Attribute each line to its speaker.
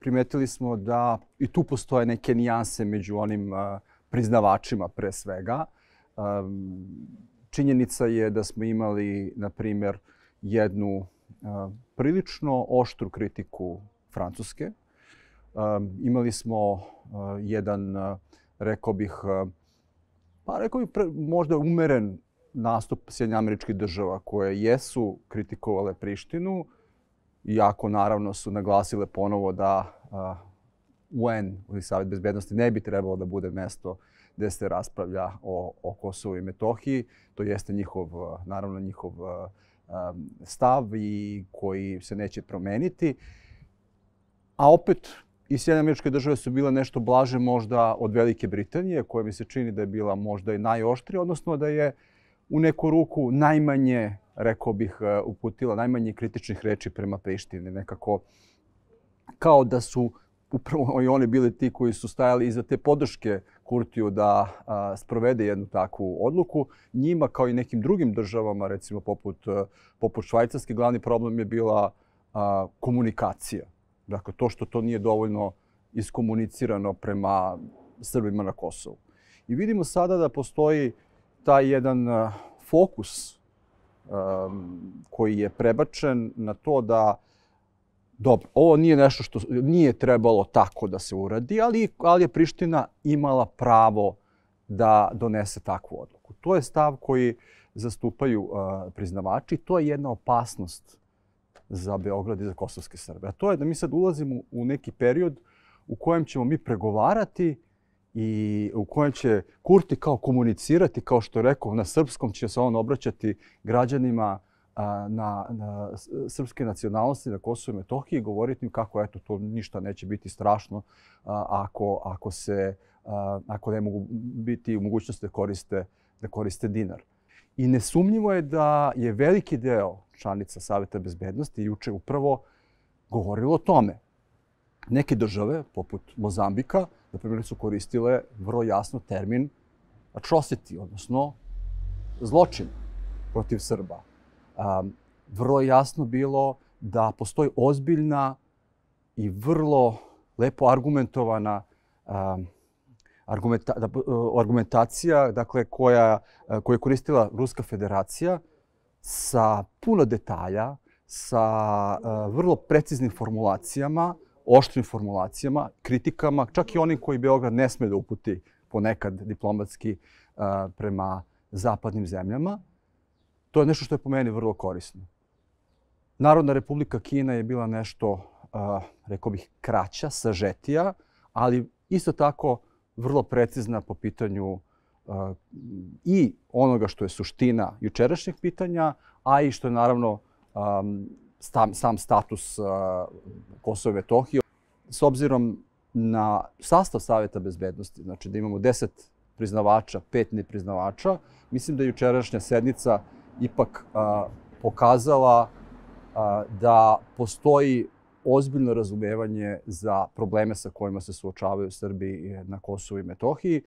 Speaker 1: primetili smo da i tu postoje neke nijanse među onim priznavačima pre svega. Činjenica je da smo imali, na primjer, jednu prilično oštru kritiku Francuske. Imali smo jedan, rekao bih, pa rekao bih možda umeren nastup Sjedinja američkih država koje jesu kritikovale Prištinu, iako naravno su naglasile ponovo da UN ili Savjet bezbednosti ne bi trebalo da bude mesto gde se raspravlja o, o Kosovu i Metohiji. To jeste njihov, naravno njihov stav i koji se neće promeniti. A opet, i Sjedine američke države su bile nešto blaže možda od Velike Britanije, koja mi se čini da je bila možda i najoštrija, odnosno da je u neku ruku najmanje rekao bih, e, uputila najmanje kritičnih reči prema Prištini. Nekako kao da su upravo i oni bili ti koji su stajali iza te podrške Kurtiju da a, sprovede jednu takvu odluku. Njima kao i nekim drugim državama, recimo poput, e, poput Švajcarske, glavni problem je bila a, komunikacija. Dakle, to što to nije dovoljno iskomunicirano prema Srbima na Kosovu. I vidimo sada da postoji taj jedan a, e, fokus Um, koji je prebačen na to da dobro, ovo nije nešto što nije trebalo tako da se uradi, ali, ali je Priština imala pravo da donese takvu odluku. To je stav koji zastupaju uh, priznavači. To je jedna opasnost za Beograd i za kosovske Srbe. A to je da mi sad ulazimo u neki period u kojem ćemo mi pregovarati i u kojem će Kurti kao komunicirati, kao što je rekao, na srpskom će se on obraćati građanima a, na, na srpske nacionalnosti na Kosovo i Metohiji i govoriti im kako eto, to ništa neće biti strašno a, ako, ako, se, a, ako ne mogu biti u mogućnosti da koriste, da koriste dinar. I nesumnjivo je da je veliki deo članica Saveta bezbednosti juče upravo govorilo o tome. Neke države, poput Mozambika, na primjer, su koristile vrlo jasno termin atrocity, odnosno zločin protiv Srba. Um, vrlo jasno bilo da postoji ozbiljna i vrlo lepo argumentovana um, argumenta, da, e, argumentacija dakle, koja, e, koja je koristila Ruska federacija sa puno detalja, sa uh, vrlo preciznim formulacijama, oštrim formulacijama, kritikama, čak i onim koji Beograd ne sme da uputi ponekad diplomatski e, prema zapadnim zemljama. To je nešto što je po meni vrlo korisno. Narodna republika Kina je bila nešto, e, rekao bih, kraća, sažetija, ali isto tako vrlo precizna po pitanju e, i onoga što je suština jučerašnjeg pitanja, a i što je naravno sam, sam status Kosova i Metohije, s obzirom na sastav Saveta bezbednosti, znači da imamo 10 priznavača, pet nepriznavača, mislim da je jučerašnja sednica ipak a, pokazala a, da postoji ozbiljno razumevanje za probleme sa kojima se suočavaju Srbi na Kosovu i Metohiji